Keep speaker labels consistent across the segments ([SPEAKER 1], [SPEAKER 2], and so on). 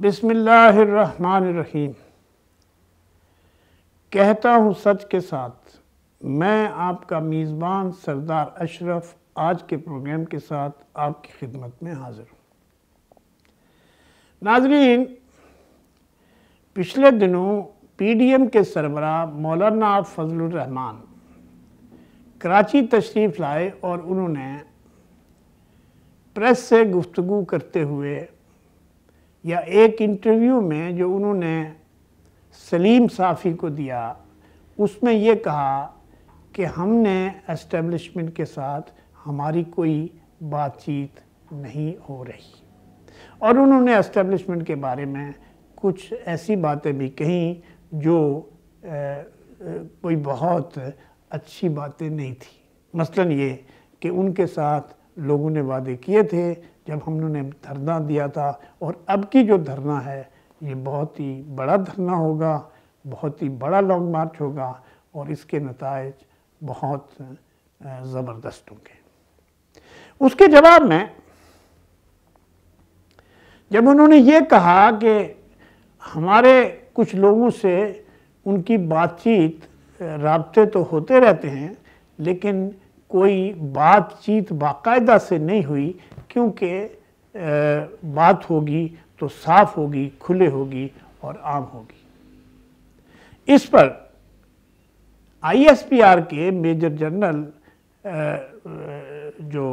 [SPEAKER 1] बिस्मिल्लाहिर्रहमानिर्रहीम कहता हूँ सच के साथ मैं आपका मेज़बान सरदार अशरफ आज के प्रोग्राम के साथ आपकी खिदमत में हाजिर हूँ नाजरीन पिछले दिनों पीडीएम के सरबरा मौलाना फजलरहमान कराची तशरीफ़ लाए और उन्होंने प्रेस से गुफ्तु करते हुए या एक इंटरव्यू में जो उन्होंने सलीम साफ़ी को दिया उसमें ये कहा कि हमने एस्टेब्लिशमेंट के साथ हमारी कोई बातचीत नहीं हो रही और उन्होंने एस्टेब्लिशमेंट के बारे में कुछ ऐसी बातें भी कहीं जो ए, ए, कोई बहुत अच्छी बातें नहीं थी मसलन ये कि उनके साथ लोगों ने वादे किए थे जब हम उन्होंने धरना दिया था और अब की जो धरना है ये बहुत ही बड़ा धरना होगा बहुत ही बड़ा लॉन्ग मार्च होगा और इसके नतज बहुत ज़बरदस्त होंगे उसके जवाब में जब उन्होंने ये कहा कि हमारे कुछ लोगों से उनकी बातचीत रबते तो होते रहते हैं लेकिन कोई बातचीत बाकायदा से नहीं हुई क्योंकि बात होगी तो साफ होगी खुले होगी और आम होगी इस पर आईएसपीआर के मेजर जनरल जो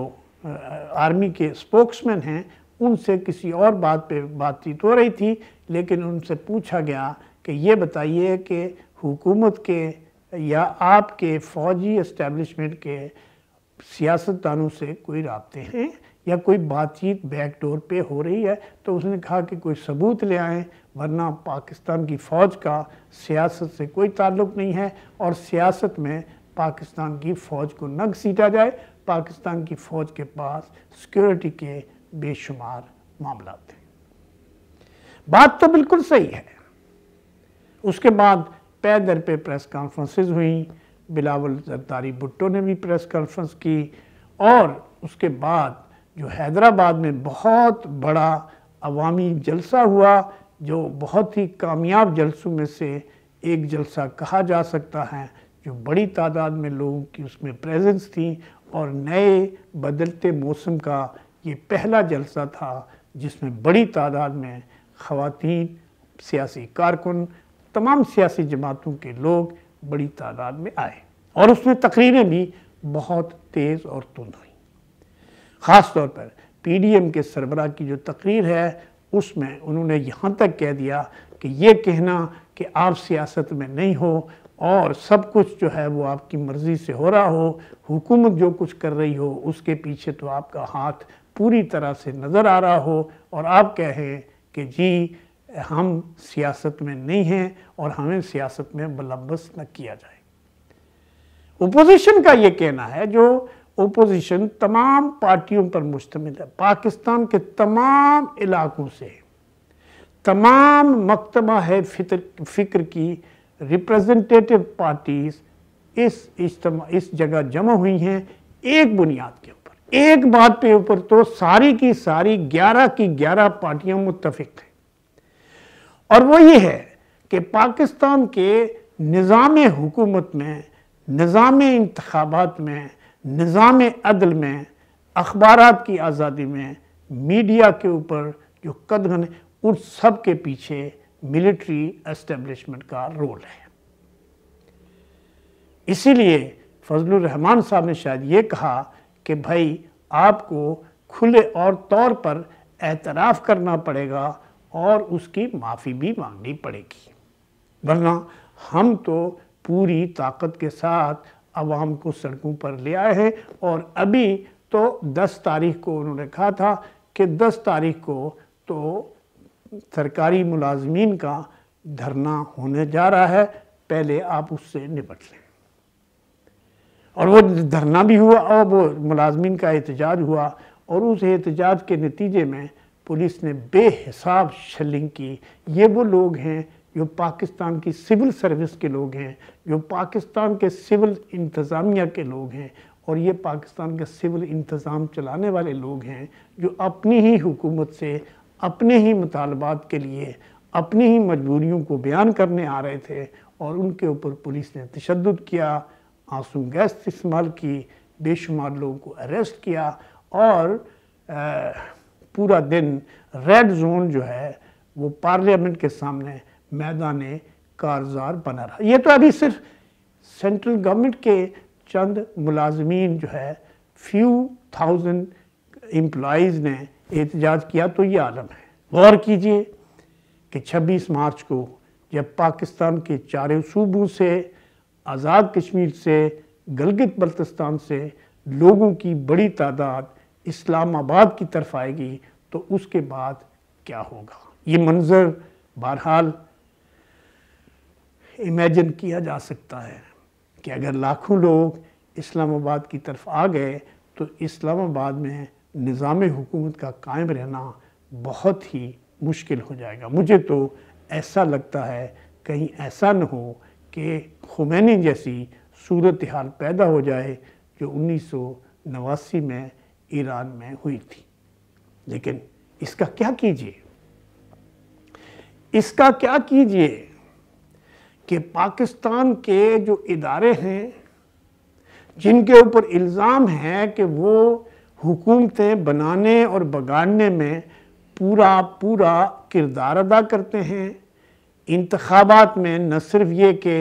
[SPEAKER 1] आर्मी के स्पोक्समैन हैं उनसे किसी और बात पे बातचीत हो रही थी लेकिन उनसे पूछा गया कि ये बताइए कि हुकूमत के या आपके फौजी इस्टेब्लिशमेंट के सियासतदानों से कोई रबते हैं या कोई बातचीत बैक डोर पे हो रही है तो उसने कहा कि कोई सबूत ले आएँ वरना पाकिस्तान की फ़ौज का सियासत से कोई ताल्लुक नहीं है और सियासत में पाकिस्तान की फ़ौज को नग सीटा जाए पाकिस्तान की फ़ौज के पास सिक्योरिटी के बेशुमार मामला थे बात तो बिल्कुल सही है उसके बाद पै दर पे प्रेस कॉन्फ्रेंसेस हुई बिलावल जरदारी भुट्टो ने भी प्रेस कॉन्फ्रेंस की और उसके बाद जो हैदराबाद में बहुत बड़ा अवामी जलसा हुआ जो बहुत ही कामयाब जलसों में से एक जलसा कहा जा सकता है जो बड़ी तादाद में लोगों की उसमें प्रेजेंस थी और नए बदलते मौसम का ये पहला जलसा था जिसमें बड़ी तादाद में खातन सियासी कारकुन तमाम सियासी जमातों के लोग बड़ी तादाद में आए और उसमें तकरीरें भी बहुत तेज़ और तुंद हुई ख़ास तौर पर पीडीएम के सरबरा की जो तकरीर है उसमें उन्होंने यहाँ तक कह दिया कि ये कहना कि आप सियासत में नहीं हो और सब कुछ जो है वो आपकी मर्ज़ी से हो रहा हो हुकूमत जो कुछ कर रही हो उसके पीछे तो आपका हाथ पूरी तरह से नज़र आ रहा हो और आप कहें कि जी हम सियासत में नहीं हैं और हमें सियासत में बलबस न किया जाए ओपोजिशन का ये कहना है जो ओपोजिशन तमाम पार्टियों पर मुश्तमिल है पाकिस्तान के तमाम इलाकों से तमाम मकतबा है फितर फिक्र की रिप्रेजेंटेटिव पार्टीज इस इस जगह जमा हुई हैं एक बुनियाद के ऊपर एक बात पे ऊपर तो सारी की सारी ग्यारह की ग्यारह पार्टियां मुतफिक हैं और वो ये है कि पाकिस्तान के निज़ाम हुकूमत में निज़ाम इंतबात में निज़ाम अदल में अखबार की आज़ादी में मीडिया के ऊपर जो कदम है उन सब के पीछे मिलिट्री एस्टेब्लिशमेंट का रोल है इसीलिए फजल रहमान साहब ने शायद ये कहा कि भाई आपको खुले और तौर पर एतराफ़ करना पड़ेगा और उसकी माफ़ी भी मांगनी पड़ेगी वरना हम तो पूरी ताकत के साथ आवाम को सड़कों पर ले आए हैं और अभी तो 10 तारीख को उन्होंने कहा था कि 10 तारीख को तो सरकारी मुलाजमीन का धरना होने जा रहा है पहले आप उससे निपट लें और वो धरना भी हुआ और वो मुलाजमीन का एहतजाज हुआ और उस एहतजाज के नतीजे में पुलिस ने बेहिसाब शलिंग की ये वो लोग हैं जो पाकिस्तान की सिविल सर्विस के लोग हैं जो पाकिस्तान के सिविल इंतज़ामिया के लोग हैं और ये पाकिस्तान के सिविल इंतज़ाम चलाने वाले लोग हैं जो अपनी ही हुकूमत से अपने ही मुतालबात के लिए अपनी ही मजबूरियों को बयान करने आ रहे थे और उनके ऊपर पुलिस ने तशद किया आंसू गैस इस्तेमाल की बेशुमार लोगों को अरेस्ट किया और आ, पूरा दिन रेड जोन जो है वो पार्लियामेंट के सामने मैदान कारजार बना रहा ये तो अभी सिर्फ सेंट्रल गवर्नमेंट के चंद मुलाजमीन जो है फ्यू थाउजेंड एम्प्लॉज़ ने एहतजाज किया तो ये आलम है गौर कीजिए कि 26 मार्च को जब पाकिस्तान के चारों सूबों से आज़ाद कश्मीर से गलगित बल्तिस्तान से लोगों की बड़ी तादाद इस्लामाबाद की तरफ आएगी तो उसके बाद क्या होगा ये मंज़र बहरहाल इमेजिन किया जा सकता है कि अगर लाखों लोग इस्लामाबाद की तरफ आ गए तो इस्लामाबाद में निज़ाम हुकूमत का कायम रहना बहुत ही मुश्किल हो जाएगा मुझे तो ऐसा लगता है कहीं ऐसा न हो कि खुमैनी जैसी सूरत हाल पैदा हो जाए जो उन्नीस सौ नवासी में ईरान में हुई थी लेकिन इसका क्या कीजिए इसका क्या कीजिए कि पाकिस्तान के जो इदारे हैं जिनके ऊपर इल्ज़ाम है कि वो हुकूमतें बनाने और बगाड़ने में पूरा पूरा किरदार अदा करते हैं इंतबात में न सिर्फ ये कि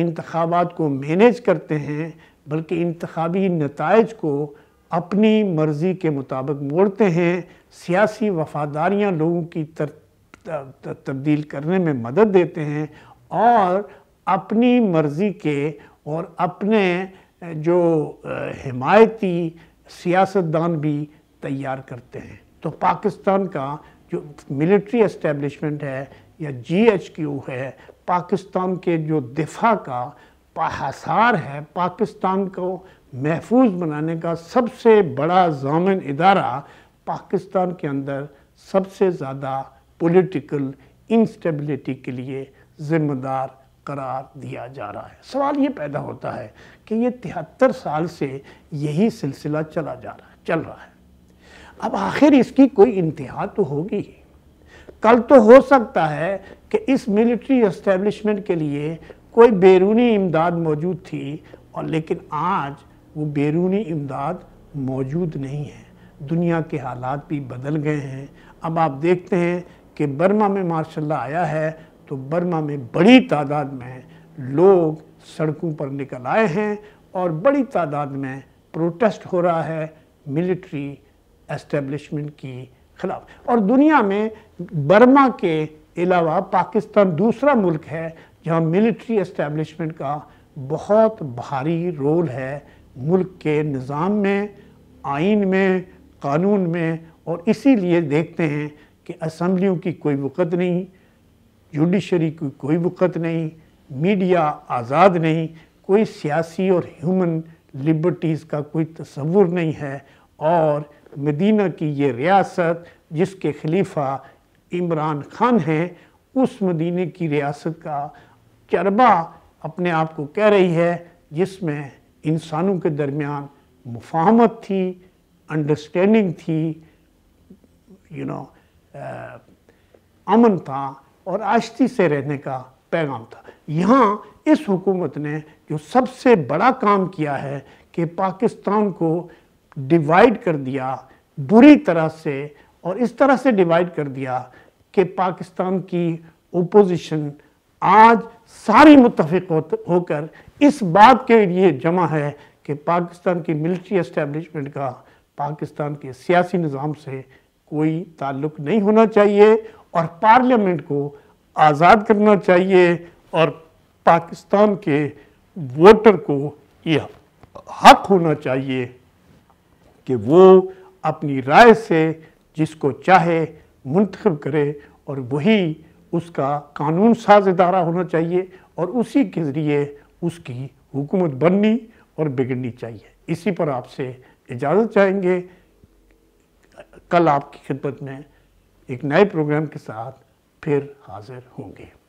[SPEAKER 1] इंतबात को मैनेज करते हैं बल्कि इंतबी नतज को अपनी मर्ज़ी के मुताबिक मोड़ते हैं सियासी वफादारियाँ लोगों की तर तब्दील करने में मदद देते हैं और अपनी मर्ज़ी के और अपने जो हिमायती सियासतदान भी तैयार करते हैं तो पाकिस्तान का जो मिलिट्री एस्टेब्लिशमेंट है या जी एच क्यू है पाकिस्तान के जो दिफा का हसार है पाकिस्तान को महफूज बनाने का सबसे बड़ा जामिन इदारा पाकिस्तान के अंदर सबसे ज़्यादा पॉलिटिकल इंस्टेबिलिटी के लिए ज़िम्मेदार करार दिया जा रहा है सवाल ये पैदा होता है कि ये तिहत्तर साल से यही सिलसिला चला जा रहा है चल रहा है अब आखिर इसकी कोई इंतहा तो होगी कल तो हो सकता है कि इस मिलिट्री एस्टेब्लिशमेंट के लिए कोई बैरूनी इमदाद मौजूद थी और लेकिन आज वो बैरूनी इमदाद मौजूद नहीं है दुनिया के हालात भी बदल गए हैं अब आप देखते हैं कि बर्मा में मार्शल आया है तो बर्मा में बड़ी तादाद में लोग सड़कों पर निकल आए हैं और बड़ी तादाद में प्रोटेस्ट हो रहा है मिलिट्री एस्टेब्लिशमेंट की खिलाफ और दुनिया में बर्मा के अलावा पाकिस्तान दूसरा मुल्क है जहाँ मिलिट्री इस्टेबलिशमेंट का बहुत भारी रोल है मुल्क के निज़ाम में आइन में कानून में और इसीलिए देखते हैं कि असम्बलियों की कोई वक़्त नहीं जुडिशरी की कोई वक़्त नहीं मीडिया आज़ाद नहीं कोई सियासी और ह्यूमन लिबर्टीज़ का कोई तस्वुर नहीं है और मदीना की ये रियासत जिसके खलीफा इमरान खान हैं उस मदीने की रियासत का चरबा अपने आप को कह रही है जिसमें इंसानों के दरमियान मुफाहमत थी अंडरस्टैंडिंग थी यू नो अमन था और आश्ती से रहने का पैगाम था यहाँ इस हुकूमत ने जो सबसे बड़ा काम किया है कि पाकिस्तान को डिवाइड कर दिया बुरी तरह से और इस तरह से डिवाइड कर दिया कि पाकिस्तान की ओपोजिशन आज सारी मुतफिक होकर इस बात के लिए जमा है कि पाकिस्तान की मिलिट्री एस्टेब्लिशमेंट का पाकिस्तान के सियासी निज़ाम से कोई ताल्लुक नहीं होना चाहिए और पार्लियामेंट को आज़ाद करना चाहिए और पाकिस्तान के वोटर को यह हक होना चाहिए कि वो अपनी राय से जिसको चाहे मुंतखब करे और वही उसका कानून साज इदारा होना चाहिए और उसी के ज़रिए उसकी हुकूमत बननी और बिगड़नी चाहिए इसी पर आपसे इजाज़त चाहेंगे कल आपकी खिदमत में एक नए प्रोग्राम के साथ फिर हाज़िर होंगे